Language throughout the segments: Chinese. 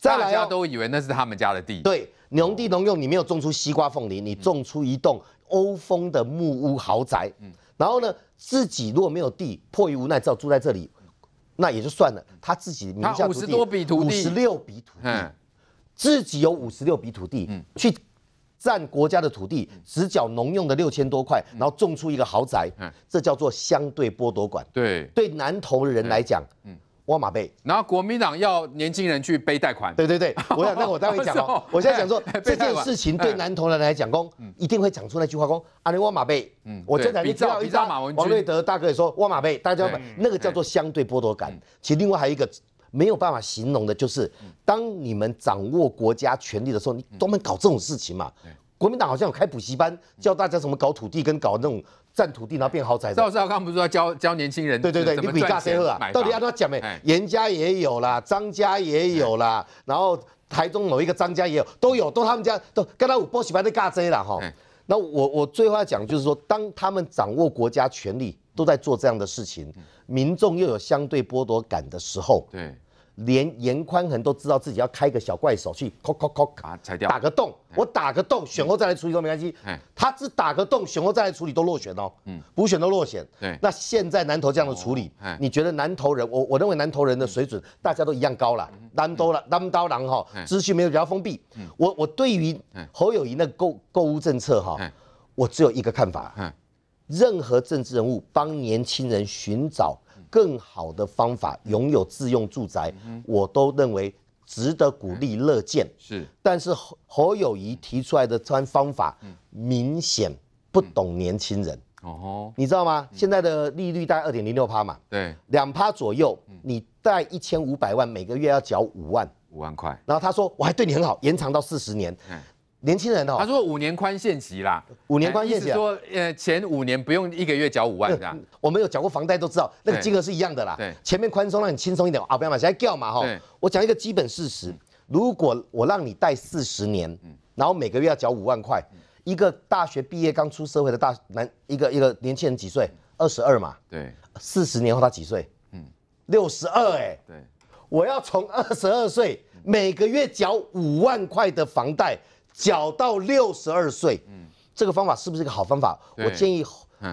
大家都以为那是他们家的地，对，农地农用，你没有种出西瓜凤梨，你种出一栋欧风的木屋豪宅，嗯，然后呢，自己如果没有地，迫于无奈只好住在这里，那也就算了。他自己名下五十多笔土地，五十六笔土地，自己有五十六笔土地，嗯，去占国家的土地，只缴农用的六千多块，然后种出一个豪宅，嗯，这叫做相对剥夺管。对，对南投人来讲，嗯。我马背，然后国民党要年轻人去背贷款。对对对，我想那我待会讲哦。我现在讲说 这件事情对南投人来讲，公一定会讲出那句话：公啊，你我马背。嗯，我真才一扎一张马文王瑞德大哥也说我马背，大家那个叫做相对剥夺感。其实另外还有一个没有办法形容的，就是当你们掌握国家权力的时候，你都门搞这种事情嘛。国民党好像有开补习班，教大家怎么搞土地跟搞那种。占土地然后变豪宅，赵少康不是说教教年轻人？对对对，你比大谁喝啊？到底要他都讲没？严家也有啦，张家也有啦，然后台中某一个张家也有，都有都他们家都。刚刚我不喜欢那尬这了哈。那我我最后要讲就是说，当他们掌握国家权力，都在做这样的事情，民众又有相对剥夺感的时候，对。连严宽恒都知道自己要开个小怪手去抠抠抠卡，裁掉打个洞，我打个洞，选后再来处理都没关系。他只打个洞，选后再来处理都落选哦。嗯，补选都落选。对，那现在南投这样的处理，你觉得南投人？我我认为南投人的水准大家都一样高了，难多了，难刀郎哈，资讯面比较封闭。我我对于侯友谊那购购物政策哈，我只有一个看法。任何政治人物帮年轻人寻找。更好的方法拥有自用住宅，我都认为值得鼓励乐见。是，但是侯友谊提出来的这方法，明显不懂年轻人。哦，你知道吗？现在的利率大概二点零六趴嘛，对，两趴左右，你贷一千五百万，每个月要缴五万，五万块。然后他说我还对你很好，延长到四十年。年轻人哦，他说五年宽限期啦，五年宽限期，说呃前五年不用一个月缴五万的，我们有缴过房贷都知道，那个金额是一样的啦。对，前面宽松让你轻松一点，啊不要买现在叫嘛哈。我讲一个基本事实，如果我让你贷四十年，然后每个月要缴五万块，一个大学毕业刚出社会的大男，一个一个年轻人几岁？二十二嘛。对。四十年后他几岁？嗯，六十二哎。对。我要从二十二岁每个月缴五万块的房贷。缴到六十二岁，嗯，这个方法是不是一个好方法？我建议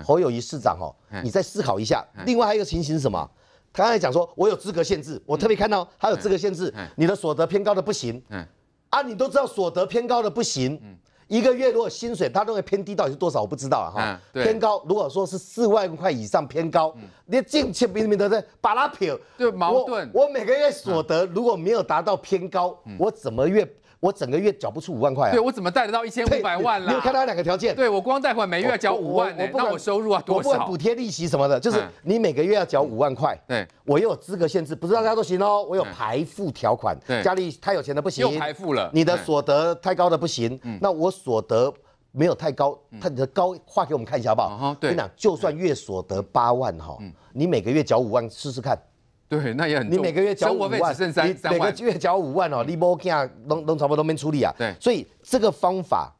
侯友宜市长哦，你再思考一下。另外还有一个情形是什么？他刚才讲说，我有资格限制，我特别看到他有资格限制，你的所得偏高的不行。嗯，啊，你都知道所得偏高的不行。嗯，一个月如果薪水，他认为偏低到底是多少？我不知道啊。哈，偏高，如果说是四万块以上偏高，你进去明明得在把它撇，对，矛盾。我每个月所得如果没有达到偏高，我怎么月？我整个月缴不出五万块啊！对我怎么贷得到一千五百万了？你看到两个条件，对我光贷款每月要缴五万，我不管收入啊多少，我不管补贴利息什么的，就是你每个月要缴五万块。对，我又有资格限制，不是大家都行哦。我有排付条款，家里太有钱的不行，又排付了，你的所得太高的不行。嗯，那我所得没有太高，你的高画给我们看一下好不好？我跟你讲，就算月所得八万哈，你每个月缴五万试试看。对，那也很。你每个月缴五万，你每个月缴五万哦，你不这样弄差不多都没处理啊。对，所以这个方法。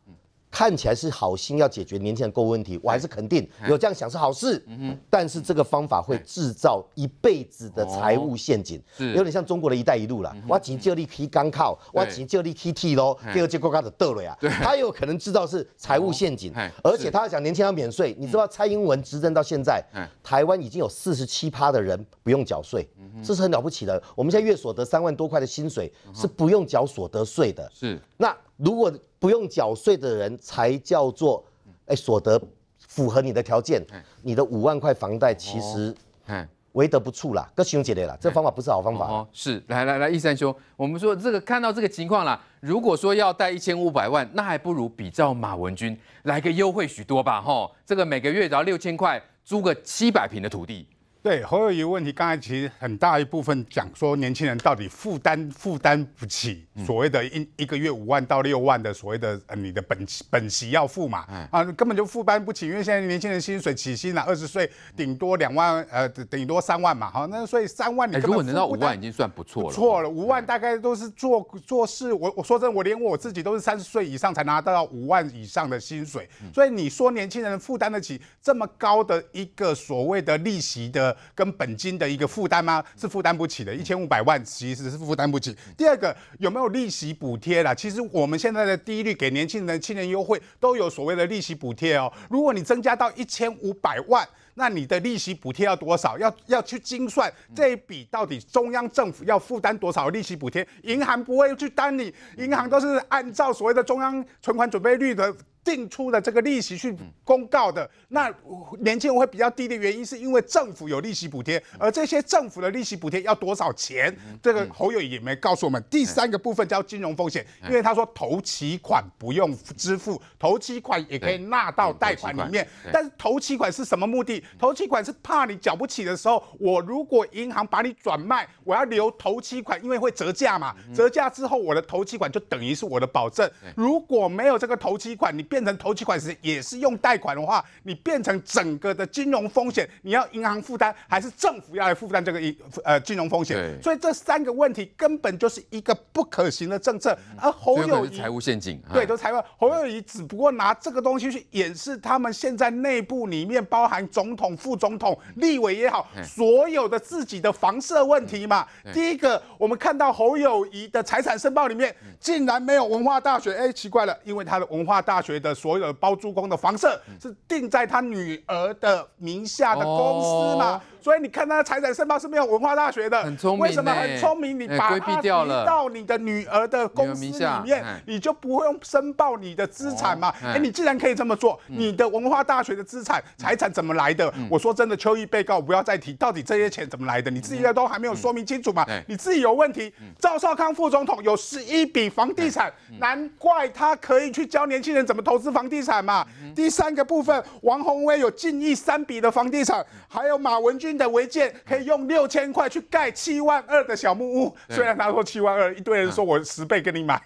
看起来是好心要解决年轻人购物问题，我还是肯定有这样想是好事。嗯哼，但是这个方法会制造一辈子的财务陷阱，有点像中国的一带一路了。我只借力踢钢靠，我只借力踢踢喽，第二个结果的倒了呀。他有可能制造是财务陷阱，而且他要讲年轻人免税。你知道蔡英文执政到现在，台湾已经有四十七趴的人不用缴税，这是很了不起的。我们现在月所得三万多块的薪水是不用缴所得税的。是，那如果。不用缴税的人才叫做，哎，所得符合你的条件，你的五万块房贷其实，嗯，为得不错啦，够兄姐的啦，这方法不是好方法哦。是，来来来，一三兄，我们说这个看到这个情况啦，如果说要贷一千五百万，那还不如比照马文君来个优惠许多吧，哈，这个每个月只要六千块，租个七百平的土地。对，侯友个问题，刚才其实很大一部分讲说，年轻人到底负担负担不起所谓的，一一个月五万到六万的所谓的，呃，你的本本息要付嘛，啊，根本就负担不起，因为现在年轻人薪水起薪啊，二十岁顶多两万，呃，顶多三万嘛，好，那所以三万你根本能到不五万已经算不错了。错了，五万大概都是做做事，我我说真，的，我连我自己都是三十岁以上才拿到五万以上的薪水，所以你说年轻人负担得起这么高的一个所谓的利息的？跟本金的一个负担吗？是负担不起的，一千五百万其实是负担不起。第二个，有没有利息补贴啦？其实我们现在的低利率给年轻人、青年优惠都有所谓的利息补贴哦。如果你增加到一千五百万。那你的利息补贴要多少？要要去精算这一笔到底中央政府要负担多少利息补贴？银行不会去担你，银行都是按照所谓的中央存款准备率的定出的这个利息去公告的。那年轻人会比较低的原因，是因为政府有利息补贴，而这些政府的利息补贴要多少钱？这个侯友也没告诉我们。第三个部分叫金融风险，因为他说投期款不用支付，投期款也可以纳到贷款里面，但是投期款是什么目的？投期款是怕你缴不起的时候，我如果银行把你转卖，我要留投期款，因为会折价嘛。折价之后，我的投期款就等于是我的保证。如果没有这个投期款，你变成投期款时也是用贷款的话，你变成整个的金融风险，你要银行负担，还是政府要来负担这个一呃金融风险？所以这三个问题根本就是一个不可行的政策。而侯友谊财务陷阱，对，都财务。侯友谊只不过拿这个东西去掩饰他们现在内部里面包含总。统副总统、立委也好，所有的自己的房舍问题嘛。第一个，我们看到侯友谊的财产申报里面竟然没有文化大学，哎，奇怪了，因为他的文化大学的所有包租公的房舍是定在他女儿的名下的公司嘛。所以你看，他的财产申报是没有文化大学的，很聪明，为什么很聪明？你把二亿到你的女儿的公司里面，你就不用申报你的资产嘛？哎，你既然可以这么做，你的文化大学的资产财产怎么来的？我说真的，邱毅被告不要再提，到底这些钱怎么来的？你自己都还没有说明清楚嘛？你自己有问题。赵少康副总统有十一笔房地产，难怪他可以去教年轻人怎么投资房地产嘛？第三个部分，王宏威有近亿三笔的房地产，还有马文君。的违建可以用六千块去盖七万二的小木屋，虽然他说七万二，一堆人说我十倍跟你买，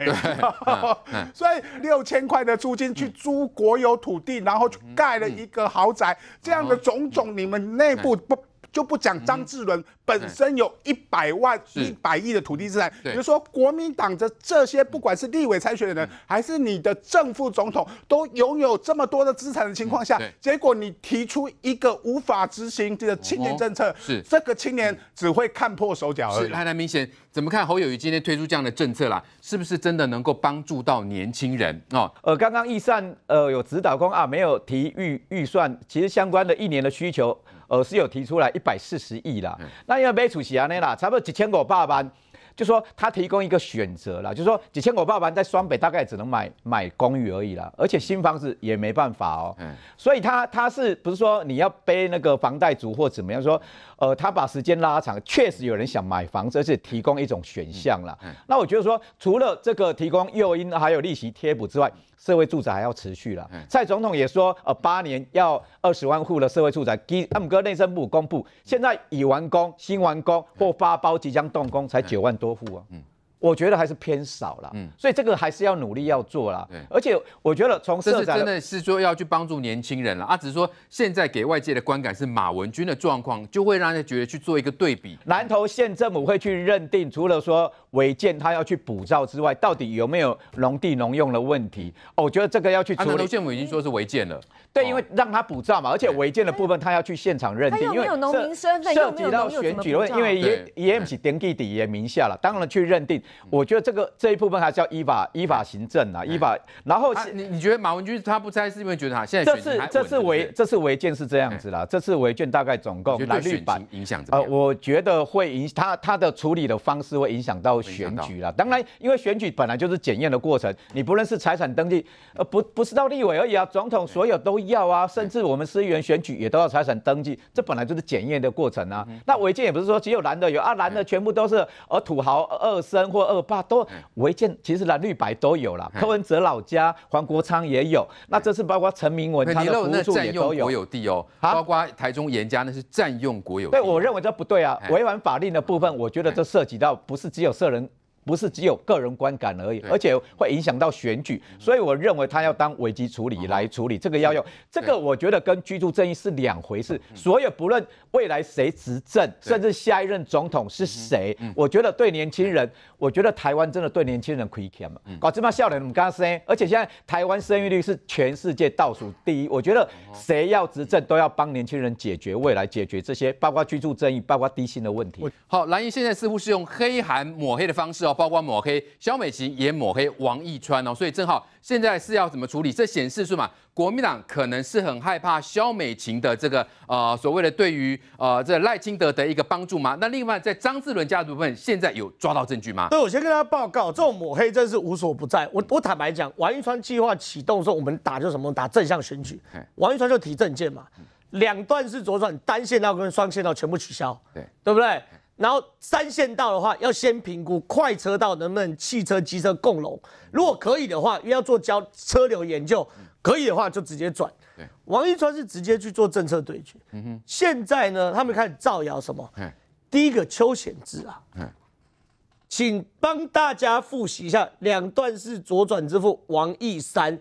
所以六千块的租金去租国有土地，然后去盖了一个豪宅，这样的种种，你们内部不？就不讲张志伦本身有一百万、一百亿的土地资产。比如说，国民党的这些，不管是立委参选的人，还是你的正副总统，都拥有这么多的资产的情况下，结果你提出一个无法执行的青年政策，是这个青年只会看破手脚。是，还蛮明显。怎么看侯友谊今天推出这样的政策啦？是不是真的能够帮助到年轻人？哦，呃，刚刚易善呃，有指导工啊，没有提预预算，其实相关的一年的需求。呃，是有提出来一百四十亿啦，那因买没出席啊，那啦，差不多一千百班。就说他提供一个选择啦，就说几千口爸爸在双北大概只能买买公寓而已啦，而且新房子也没办法哦。嗯，所以他他是不是说你要背那个房贷族或怎么样？说呃，他把时间拉长，确实有人想买房子，而且提供一种选项啦。嗯，那我觉得说除了这个提供诱因还有利息贴补之外，社会住宅还要持续了。蔡总统也说呃，八年要二十万户的社会住宅，金 M 哥内政部公布，现在已完工、新完工或发包即将动工才九万多。托付啊，嗯。我觉得还是偏少了，嗯，所以这个还是要努力要做了。对，而且我觉得从社长真的是说要去帮助年轻人了。他只是说现在给外界的观感是马文君的状况，就会让人觉得去做一个对比。南投县政府会去认定，除了说违建他要去补造之外，到底有没有农地农用的问题？哦，我觉得这个要去。南投县府已经说是违建了。对，因为让他补造嘛，而且违建的部分他要去现场认定，因为有农民身份，涉及到选举问，因为也也不是登记也名下了，当然去认定。我觉得这个这一部分还是要依法依法行政啊，依法。然后你你觉得马文君他不猜是因为觉得他现在这是这是违这是违建是这样子啦，这次违建大概总共蓝绿版影响呃，我觉得会影他他的处理的方式会影响到选举啦。当然，因为选举本来就是检验的过程，你不论是财产登记呃不不是到立委而已啊，总统所有都要啊，甚至我们司议员选举也都要财产登记，这本来就是检验的过程啊。那违建也不是说只有蓝的有啊，蓝的全部都是呃土豪二生或。恶霸都违建，其实蓝绿白都有了。柯文哲老家、黄国昌也有。那这次包括陈明文，他的湖厝也都有。国有地哦。包括台中严家那是占用国有地。对我认为这不对啊，违反法令的部分，我觉得这涉及到不是只有涉人。不是只有个人观感而已，而且会影响到选举，所以我认为他要当危机处理来处理这个要用。这个，我觉得跟居住正义是两回事。所以不论未来谁执政，甚至下一任总统是谁，我觉得对年轻人，我觉得台湾真的对年轻人亏欠嘛。搞这麽笑脸，我们刚刚而且现在台湾生育率是全世界倒数第一，我觉得谁要执政都要帮年轻人解决未来解决这些，包括居住正义，包括低薪的问题。好，蓝姨现在似乎是用黑含抹黑的方式哦。曝光抹黑，肖美琴也抹黑王义川哦，所以正好现在是要怎么处理？这显示是嘛？国民党可能是很害怕肖美琴的这个呃所谓的对于呃这赖清德的一个帮助吗？那另外在张志伦家族部分，现在有抓到证据吗？对，我先跟大家报告，这种抹黑真是无所不在。我我坦白讲，王义川计划启动的时候，我们打就什么打正向选举，王义川就提证件嘛，两段是左转单线道跟双线道全部取消，对对不对？然后三线道的话，要先评估快车道能不能汽车、机车共融。如果可以的话，要做交车流研究，可以的话就直接转。王一川是直接去做政策对决。嗯哼，现在呢，他们开始造谣什么？第一个邱显志啊。请帮大家复习一下，两段式左转之父王一山。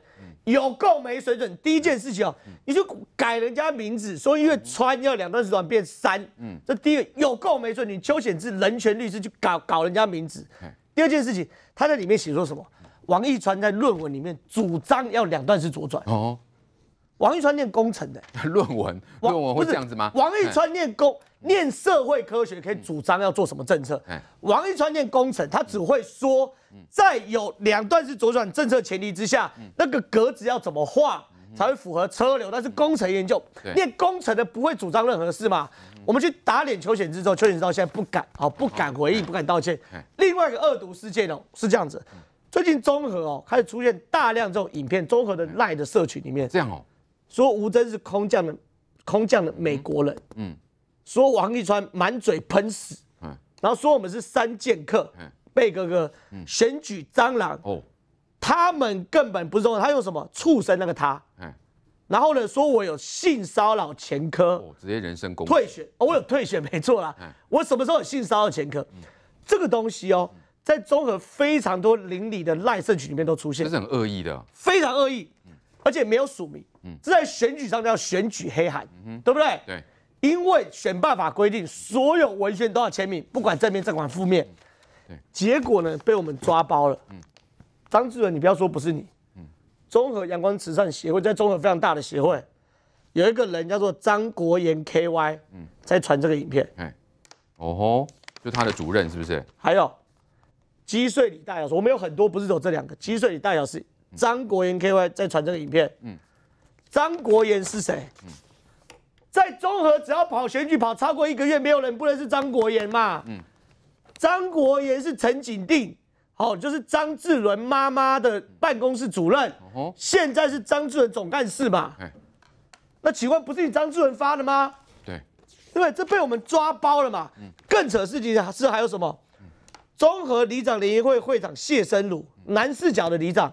有够没水准！第一件事情啊，你就改人家名字，说因为穿要两段式转变三，嗯，这第一个有够没水准。你邱显志人权律师就搞搞人家名字。第二件事情，他在里面写说什么？王义川在论文里面主张要两段式左转哦。王一川念工程的 论文，论文会这样子吗？王一川念工念社会科学，可以主张要做什么政策？王一川念工程，他只会说，在有两段式左转政策前提之下，那个格子要怎么画才会符合车流？但是工程研究，念工程的不会主张任何事嘛？我们去打脸邱显智之后，邱显之到现在不敢，哦，不敢回应，不敢道歉。另外一个恶毒事件哦，是这样子，最近综合哦开始出现大量这种影片，综合的赖的社群里面这样哦。说吴征是空降的，空降的美国人。嗯，说王立川满嘴喷屎。嗯，然后说我们是三剑客。嗯，贝哥哥。嗯，选举蟑螂。哦，他们根本不是中他用什么畜生那个他。嗯，然后呢，说我有性骚扰前科。哦，直接人身攻击。退选，我有退选，没错啦。我什么时候有性骚扰前科？这个东西哦，在综合非常多邻里的赖社群里面都出现，这是很恶意的，非常恶意。而且没有署名，嗯，这在选举上叫选举黑海，嗯，对不对？对，因为选办法规定所有文宣都要签名，不管正面、正管负面，对。结果呢，被我们抓包了。嗯，张志文，你不要说不是你，嗯，综合阳光慈善协会在综合非常大的协会，有一个人叫做张国言 KY，嗯，在传这个影片。哎，哦吼，就他的主任是不是？还有，击碎李大小说，我们有很多不是走这两个，击碎李大小是。张国元 K Y 在传这个影片。嗯，张国元是谁？嗯，在中和只要跑选举跑超过一个月，没有人不认识张国元嘛。嗯，张国元是陈景定，好，就是张志伦妈妈的办公室主任。哦，现在是张志伦总干事嘛。哎，那请问不是你张志伦发的吗？对，不对？这被我们抓包了嘛。嗯，更扯的事情是还有什么？综合里长联谊会会长谢生鲁，南四角的里长。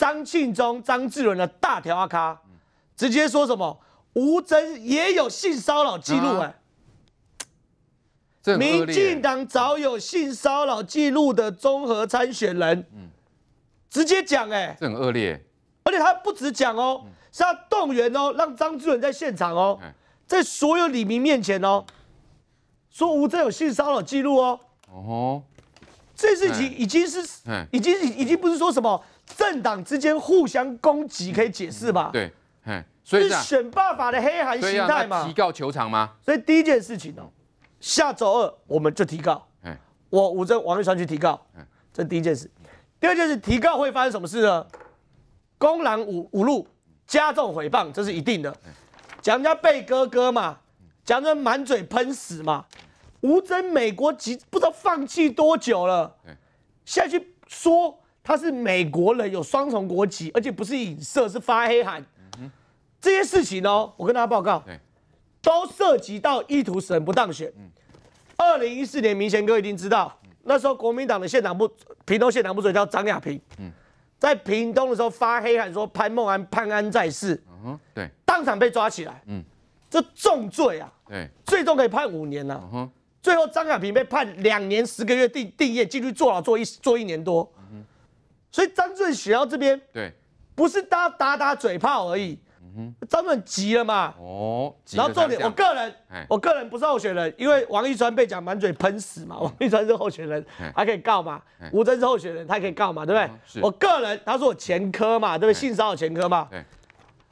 张庆忠、张志伦的大条阿咖，直接说什么吴尊也有性骚扰记录哎，民进党早有性骚扰记录的综合参选人，直接讲哎，这很恶劣，而且他不止讲哦，是要动员哦，让张志伦在现场哦，在所有李明面前哦，说吴尊有性骚扰记录哦，哦，这事情已经是，已经已经不是说什么。政党之间互相攻击，可以解释吧？对，嗯，所以是选罢法的黑函形态嘛？提告球场吗？所以第一件事情哦，下周二我们就提告。我吴征、王玉川去提告。这是第一件事。第二件事，提告会发生什么事呢？公然侮侮辱，加重诽谤，这是一定的。人家被哥哥嘛，人家满嘴喷屎嘛，吴征美国籍不知道放弃多久了，下现在去说。他是美国人，有双重国籍，而且不是影射，是发黑函。这些事情哦，我跟大家报告，都涉及到意图使人不当选。二零一四年，明贤哥已经知道，那时候国民党的县长部平东县长部长叫张雅平。在屏东的时候发黑函说潘孟安潘安在世，对，当场被抓起来，这重罪啊，最终可以判五年呢。最后张亚平被判两年十个月定定业，进去坐牢坐一坐一年多。所以张俊选到这边，对，不是大家打打嘴炮而已。张俊急了嘛？哦，然后重点，我个人，我个人不是候选人，因为王一川被讲满嘴喷屎嘛。王一川是候选人，他可以告嘛？吴征是候选人，他可以告嘛？对不对？我个人，他说我前科嘛，对不对？性骚扰前科嘛。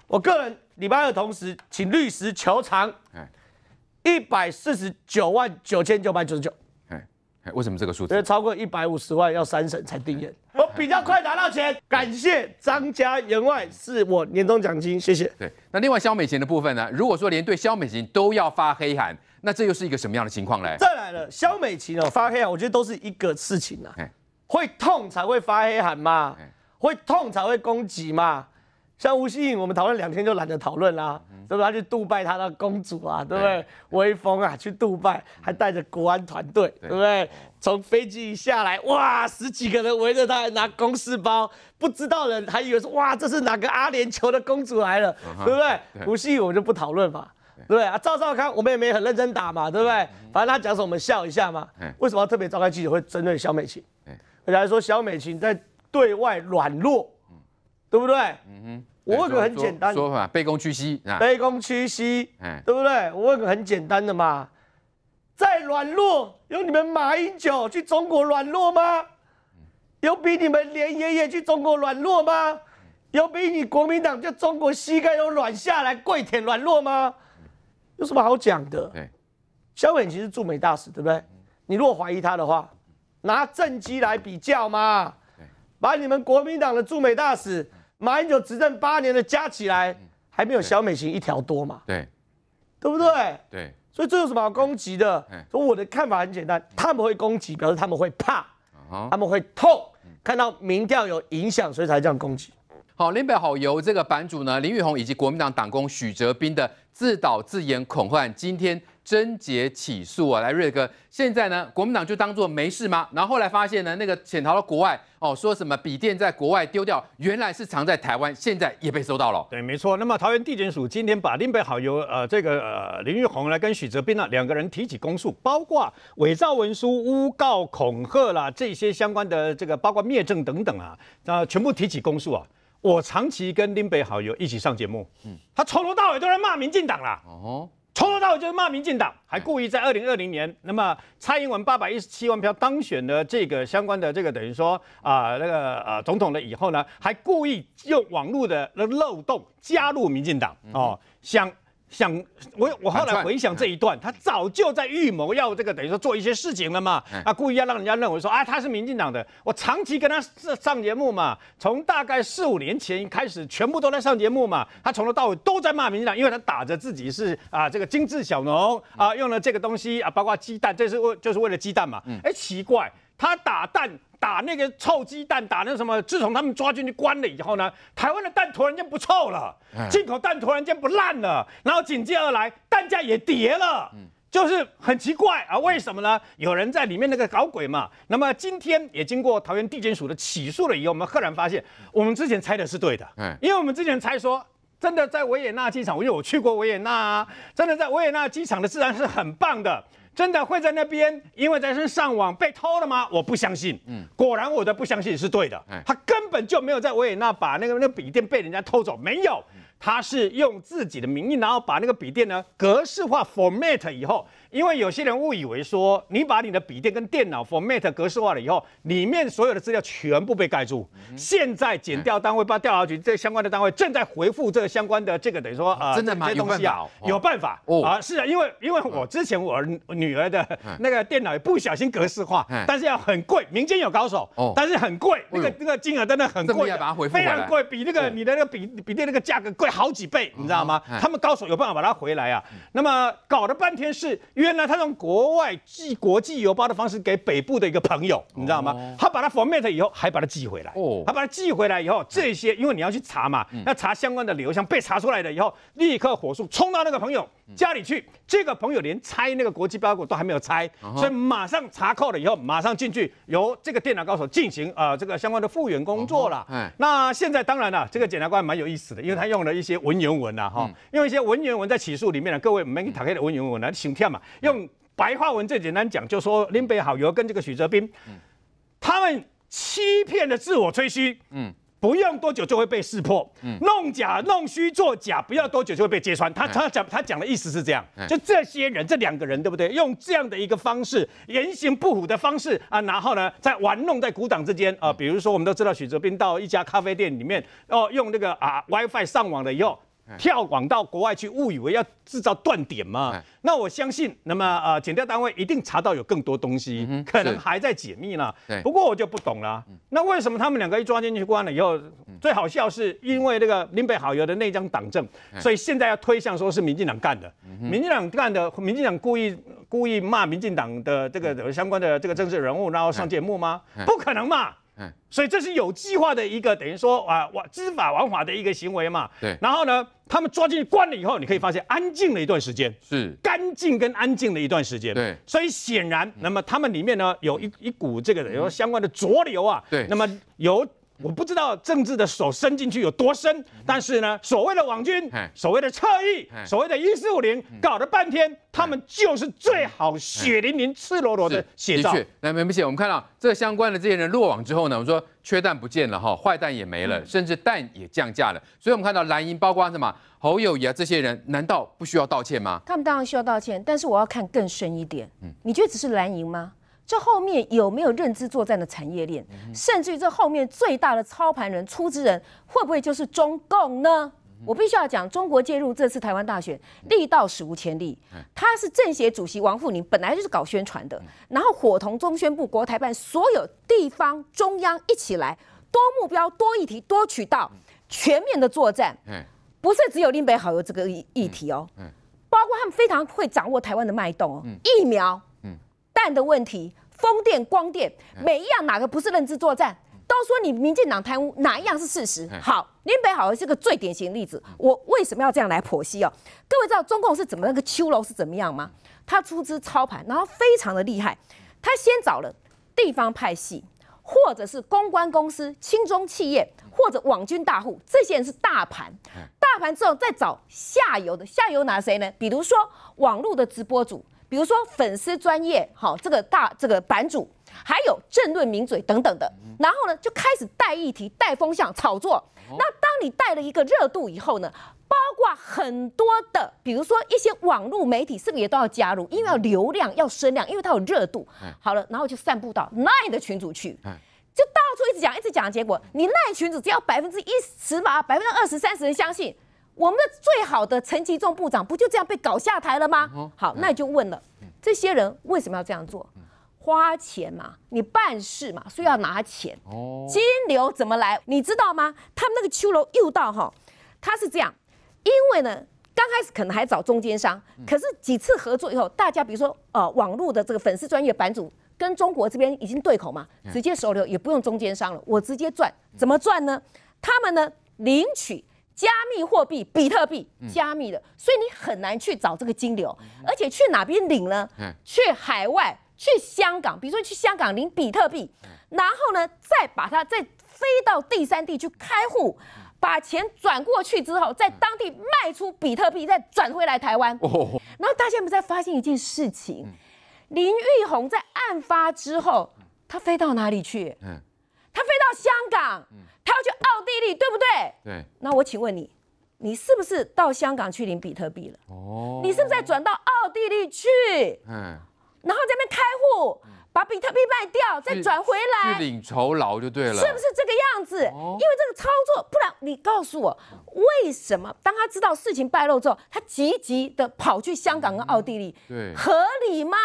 我个人礼拜二同时请律师求偿一百四十九万九千九百九十九。为什么这个数字？因为超过一百五十万要三审才定验，我比较快拿到钱，感谢张家员外是我年终奖金，谢谢。对，那另外萧美琴的部分呢？如果说连对萧美琴都要发黑函，那这又是一个什么样的情况呢？再来了，萧美琴哦发黑函，我觉得都是一个事情呐。会痛才会发黑函嘛？会痛才会攻击嘛？像吴锡颖，我们讨论两天就懒得讨论啦，对不对？他去杜拜，他的公主啊，对不对？威风啊，去杜拜还带着国安团队，对不对？从飞机一下来，哇，十几个人围着他，拿公事包，不知道人还以为说，哇，这是哪个阿联酋的公主来了，对不对？吴锡颖我们就不讨论嘛，对不对？啊，赵少康我们也没很认真打嘛，对不对？反正他讲什么我们笑一下嘛。为什么要特别召开记者会针对小美琴？而家说小美琴在对外软弱。对不对？嗯哼，我问个很简单说法：卑躬屈膝啊！卑躬屈膝，对不对？我问个很简单的嘛，在软弱有你们马英九去中国软弱吗？有比你们连爷爷去中国软弱吗？有比你国民党叫中国膝盖都软下来跪舔软弱吗？有什么好讲的？对，肖万长是驻美大使，对不对？你如果怀疑他的话，拿政绩来比较嘛，把你们国民党的驻美大使。马英九执政八年的加起来，还没有萧美琴一条多嘛？对，对不对？对，所以这有什么要攻击的？所以我的看法很简单，他们会攻击，表示他们会怕，他们会痛，看到民调有影响，所以才这样攻击。好，林北好由这个版主呢，林玉红以及国民党党工许哲斌的自导自演恐吓，今天侦结起诉啊，来瑞哥，现在呢，国民党就当做没事吗？然后后来发现呢，那个潜逃到国外哦，说什么笔电在国外丢掉，原来是藏在台湾，现在也被收到了。对，没错。那么桃园地检署今天把林北好由呃这个呃林玉红来跟许哲斌呢两个人提起公诉，包括伪造文书、诬告、恐吓啦这些相关的这个，包括灭证等等啊，那全部提起公诉啊。我长期跟林北好友一起上节目，嗯，他从头到尾都在骂民进党啦，哦，从头到尾就是骂民进党，还故意在二零二零年，那么蔡英文八百一十七万票当选的这个相关的这个等于说啊那个呃总统了以后呢，还故意用网络的漏洞加入民进党哦，想。想我我后来回想这一段，他早就在预谋要这个等于说做一些事情了嘛？啊，故意要让人家认为说啊，他是民进党的。我长期跟他上上节目嘛，从大概四五年前开始，全部都在上节目嘛。他从头到尾都在骂民进党，因为他打着自己是啊这个精致小农啊，用了这个东西啊，包括鸡蛋，这是为就是为了鸡蛋嘛。哎，奇怪。他打蛋，打那个臭鸡蛋，打那什么？自从他们抓进去关了以后呢，台湾的蛋突然间不臭了，进口蛋突然间不烂了，然后紧接而来，蛋价也跌了，就是很奇怪啊，为什么呢？有人在里面那个搞鬼嘛？那么今天也经过桃园地检署的起诉了以后，我们赫然发现，我们之前猜的是对的，嗯，因为我们之前猜说，真的在维也纳机场，因为我去过维也纳，真的在维也纳机场的自然是很棒的。真的会在那边，因为在线上网被偷了吗？我不相信。嗯，果然我的不相信是对的。他根本就没有在维也纳把那个那个笔电被人家偷走，没有。他是用自己的名义，然后把那个笔电呢格式化 （format） 以后。因为有些人误以为说，你把你的笔电跟电脑 format 格式化了以后，里面所有的资料全部被盖住。现在检调单位把调下去，这相关的单位正在回复这个相关的这个，等于说啊，真的吗？有办法，有办法。哦，啊，是啊，因为因为我之前我女儿的那个电脑也不小心格式化，但是要很贵，民间有高手，但是很贵，那个那个金额真的很贵，非常贵，比那个你的那个笔笔电那个价格贵好几倍，你知道吗？他们高手有办法把它回来啊。那么搞了半天是。原来他从国外寄国际邮包的方式给北部的一个朋友，你知道吗？他把它 format 以后，还把它寄回来。哦，他把它寄回来以后，这些因为你要去查嘛，要查相关的流向，被查出来的以后，立刻火速冲到那个朋友。家里去，这个朋友连拆那个国际包裹都还没有拆，所以马上查扣了以后，马上进去由这个电脑高手进行啊这个相关的复原工作了。嗯，那现在当然了，这个检察官蛮有意思的，因为他用了一些文言文呐，哈，用一些文言文在起诉里面呢。各位没打开的文言文来请听嘛，用白话文最简单讲，就说林北好友跟这个许哲斌，他们欺骗的自我吹嘘，嗯。不用多久就会被识破，弄假弄虚作假，不要多久就会被揭穿。他他讲他讲的意思是这样，就这些人这两个人对不对？用这样的一个方式，言行不符的方式啊，然后呢，在玩弄在股掌之间啊。比如说，我们都知道许哲斌到一家咖啡店里面，哦，用那个啊 WiFi 上网以后，跳广到国外去，误以为要制造断点嘛？那我相信，那么呃，检调单位一定查到有更多东西，可能还在解密呢。不过我就不懂了，那为什么他们两个一抓进去关了以后，最好笑是因为那个林北好友的那张党证，所以现在要推向说是民进党干的？民进党干的？民进党故意故意骂民进党的这个相关的这个政治人物，然后上节目吗？不可能嘛？嗯，所以这是有计划的一个，等于说啊，玩知法玩法的一个行为嘛。对，然后呢，他们抓进去关了以后，你可以发现安静了一段时间，是干净跟安静了一段时间。对，所以显然，那么他们里面呢，有一一股这个有相关的浊流啊。对，那么有。我不知道政治的手伸进去有多深，但是呢，所谓的网军，所谓的侧翼，所谓的一四五零，搞了半天，他们就是最好血淋淋、赤裸裸的写照。的确，那不碧姐，我们看到这相关的这些人落网之后呢，我们说缺蛋不见了哈，坏蛋也没了，甚至蛋也降价了。所以，我们看到蓝营包括什么侯友谊啊这些人，难道不需要道歉吗？他们当然需要道歉，但是我要看更深一点。嗯，你觉得只是蓝营吗？这后面有没有认知作战的产业链？甚至于这后面最大的操盘人、出资人会不会就是中共呢？我必须要讲，中国介入这次台湾大选力道史无前例。他是政协主席王沪宁，本来就是搞宣传的，然后伙同中宣部、国台办所有地方、中央一起来，多目标、多议题、多渠道，全面的作战。不是只有林北好友这个议题哦。包括他们非常会掌握台湾的脉动哦。疫苗。战的问题，风电、光电，每一样哪个不是认知作战？都说你民进党贪污，哪一样是事实？好，林北好像是个最典型例子。我为什么要这样来剖析哦？各位知道中共是怎么那个秋楼是怎么样吗？他出资操盘，然后非常的厉害。他先找了地方派系，或者是公关公司、轻中企业，或者网军大户，这些人是大盘。大盘之后再找下游的，下游哪谁呢？比如说网络的直播主。比如说粉丝专业，好这个大这个版主，还有政论名嘴等等的，然后呢就开始带议题、带风向、炒作。那当你带了一个热度以后呢，包括很多的，比如说一些网络媒体，是不是也都要加入？因为要流量要增量，因为它有热度。好了，然后就散布到那里的群组去，就到处一直讲、一直讲，结果你那群主只要百分之一、十吧，百分之二十、三十人相信。我们的最好的陈吉仲部长不就这样被搞下台了吗？好，那就问了，这些人为什么要这样做？花钱嘛，你办事嘛，所以要拿钱。哦，金流怎么来？你知道吗？他们那个秋楼又到哈，他是这样，因为呢，刚开始可能还找中间商，可是几次合作以后，大家比如说呃，网络的这个粉丝专业版主跟中国这边已经对口嘛，直接收留也不用中间商了，我直接赚，怎么赚呢？他们呢领取。加密货币，比特币，加密的，所以你很难去找这个金流，而且去哪边领呢？去海外，去香港，比如说去香港领比特币，然后呢，再把它再飞到第三地去开户，把钱转过去之后，在当地卖出比特币，再转回来台湾。然后大家有不有发现一件事情，林玉红在案发之后，他飞到哪里去？她他飞到香港。他要去奥地利，对不对？对，那我请问你，你是不是到香港去领比特币了？哦，你是不是再转到奥地利去？嗯，然后在那边开户，把比特币卖掉，再转回来。去领酬劳就对了，是不是这个样子？因为这个操作，不然你告诉我，为什么当他知道事情败露之后，他急急的跑去香港跟奥地利？对，合理吗？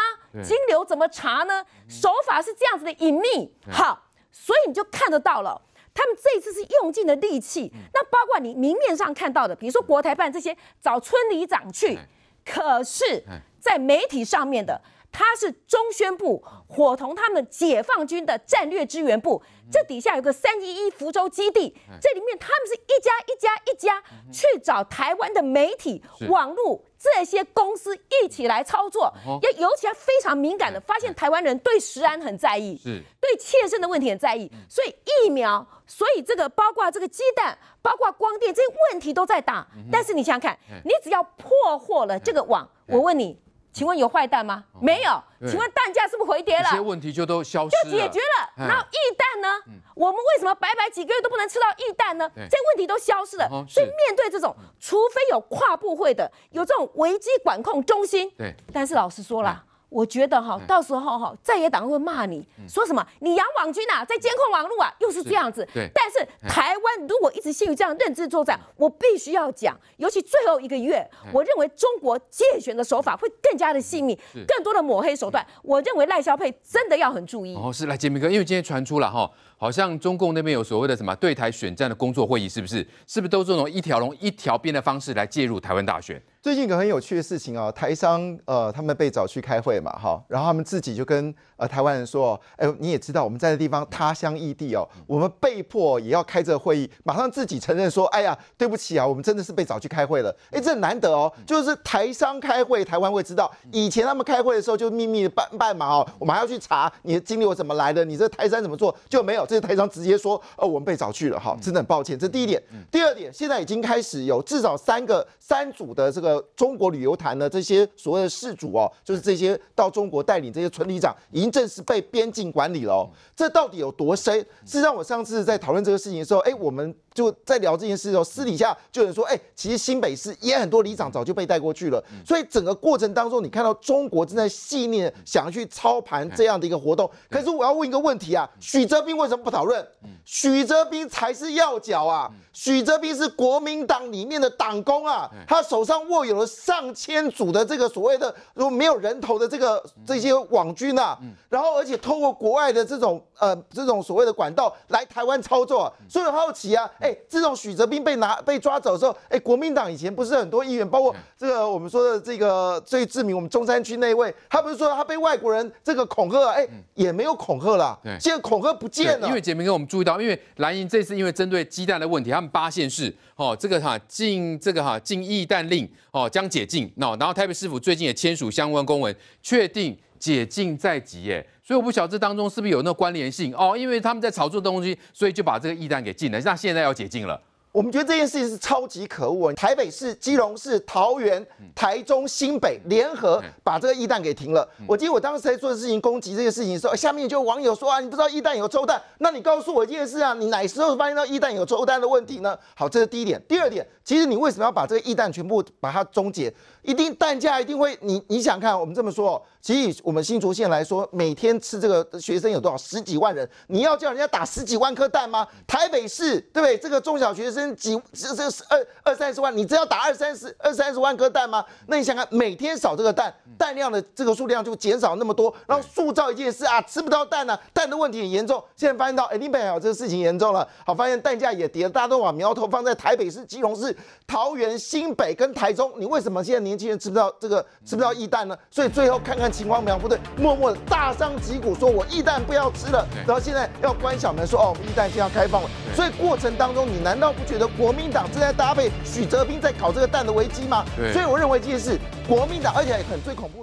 金流怎么查呢？手法是这样子的隐秘，好，所以你就看得到了。他们这一次是用尽了力气，那包括你明面上看到的，比如说国台办这些找村里长去，可是，在媒体上面的，他是中宣部伙同他们解放军的战略支援部，这底下有个三一一福州基地，这里面他们是一家一家一家去找台湾的媒体网络。这些公司一起来操作，要尤其要非常敏感的发现台湾人对食安很在意，是，对切身的问题很在意，所以疫苗，所以这个包括这个鸡蛋，包括光电，这些问题都在打。但是你想想看，你只要破获了这个网，我问你。请问有坏蛋吗？没有。请问蛋价是不是回跌了？这些问题就都消失，就解决了。后易蛋呢？我们为什么白白几个月都不能吃到易蛋呢？这些问题都消失了。所以面对这种，除非有跨部会的，有这种危机管控中心。对，但是老实说了。我觉得哈，到时候哈，在野党会骂你说什么？你养网军呐，在监控网路啊，又是这样子。对。但是台湾如果一直陷于这样认知作战，我必须要讲，尤其最后一个月，我认为中国竞选的手法会更加的细密，更多的抹黑手段。我认为赖萧佩真的要很注意。哦，是，来，杰明哥，因为今天传出了哈。好像中共那边有所谓的什么对台选战的工作会议，是不是？是不是都是这种一条龙、一条边的方式来介入台湾大选？最近一个很有趣的事情哦，台商呃，他们被找去开会嘛，哈，然后他们自己就跟呃台湾人说，哎，你也知道我们在的地方他乡异地哦，我们被迫也要开这个会议，马上自己承认说，哎呀，对不起啊，我们真的是被找去开会了。哎，这难得哦，就是台商开会，台湾会知道，以前他们开会的时候就秘密的办办嘛，哦，我们还要去查你的经历我怎么来的，你这台商怎么做就没有。台商直接说：“呃，我们被找去了哈，真的很抱歉。”这第一点。第二点，现在已经开始有至少三个三组的这个中国旅游团的这些所谓的事主哦，就是这些到中国带领这些村里长，已经正式被边境管理了。这到底有多深？事实上，我上次在讨论这个事情的时候，哎，我们。就在聊这件事的时候，私底下就有人说：“哎，其实新北市也很多里长早就被带过去了。”所以整个过程当中，你看到中国正在细腻想要去操盘这样的一个活动。可是我要问一个问题啊：许哲斌为什么不讨论？许哲斌才是要角啊！许哲斌是国民党里面的党工啊，他手上握有了上千组的这个所谓的如果没有人头的这个这些网军啊，然后而且透过国外的这种呃这种所谓的管道来台湾操作，所以好奇啊。哎，自从许哲斌被拿被抓走之后，哎，国民党以前不是很多议员，包括这个我们说的这个最知名我们中山区那位，他不是说他被外国人这个恐吓，哎，也没有恐吓了，现在恐吓不见了。因为杰明哥，我们注意到，因为蓝营这次因为针对鸡蛋的问题，他们八县市哦，这个哈禁这个哈禁意蛋令哦将解禁，那然后台北市府最近也签署相关公文，确定。解禁在即耶，所以我不晓得这当中是不是有那关联性哦，因为他们在炒作东西，所以就把这个易蛋给禁了，那现在要解禁了。我们觉得这件事情是超级可恶啊！台北市、基隆市、桃园、台中新北联合把这个一弹给停了。我记得我当时在做的事情攻击这件事情的时候，下面就网友说啊，你不知道一弹有周蛋？那你告诉我一件事啊，你哪时候发现到一弹有周蛋的问题呢？好，这是第一点。第二点，其实你为什么要把这个一弹全部把它终结？一定蛋价一定会你你想看？我们这么说，其实我们新竹县来说，每天吃这个学生有多少？十几万人？你要叫人家打十几万颗蛋吗？台北市对不对？这个中小学生。几这这二二三十万，你真要打二三十二三十万颗蛋吗？那你想想，每天少这个蛋蛋量的这个数量就减少那么多，然后塑造一件事啊，吃不到蛋啊，蛋的问题很严重。现在发现到，哎，台北还有这个事情严重了，好，发现蛋价也跌了，大家都把苗头放在台北市、基隆市、桃园、新北跟台中。你为什么现在年轻人吃不到这个吃不到异蛋呢？所以最后看看情况，苗不对，默默的大张旗鼓说我异蛋不要吃了，然后现在要关小门说哦，异蛋现在开放了。所以过程当中，你难道不去？觉得国民党正在搭配许哲斌在搞这个蛋的危机吗？所以我认为这件事，国民党而且很最恐怖。